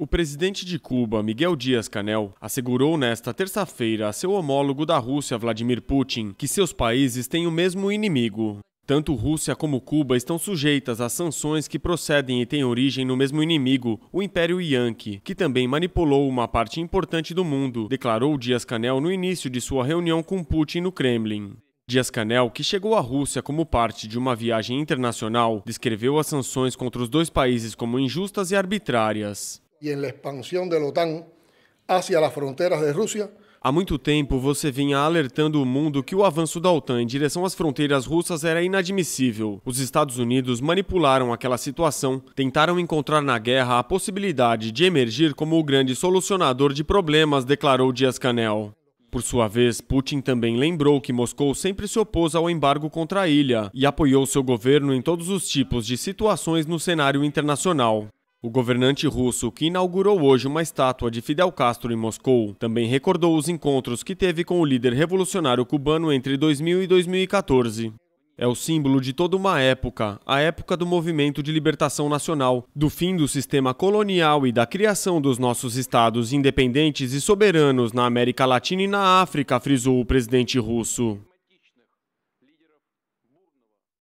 O presidente de Cuba, Miguel Dias Canel, assegurou nesta terça-feira a seu homólogo da Rússia, Vladimir Putin, que seus países têm o mesmo inimigo. Tanto Rússia como Cuba estão sujeitas a sanções que procedem e têm origem no mesmo inimigo, o Império Yankee, que também manipulou uma parte importante do mundo, declarou Dias Canel no início de sua reunião com Putin no Kremlin. Dias-Canel, que chegou à Rússia como parte de uma viagem internacional, descreveu as sanções contra os dois países como injustas e arbitrárias e em expansão da OTAN hacia as fronteiras de Rússia. Há muito tempo você vinha alertando o mundo que o avanço da OTAN em direção às fronteiras russas era inadmissível. Os Estados Unidos manipularam aquela situação, tentaram encontrar na guerra a possibilidade de emergir como o grande solucionador de problemas, declarou Dias-Canel. Por sua vez, Putin também lembrou que Moscou sempre se opôs ao embargo contra a ilha e apoiou seu governo em todos os tipos de situações no cenário internacional. O governante russo, que inaugurou hoje uma estátua de Fidel Castro em Moscou, também recordou os encontros que teve com o líder revolucionário cubano entre 2000 e 2014. É o símbolo de toda uma época, a época do movimento de libertação nacional, do fim do sistema colonial e da criação dos nossos estados independentes e soberanos na América Latina e na África, frisou o presidente russo.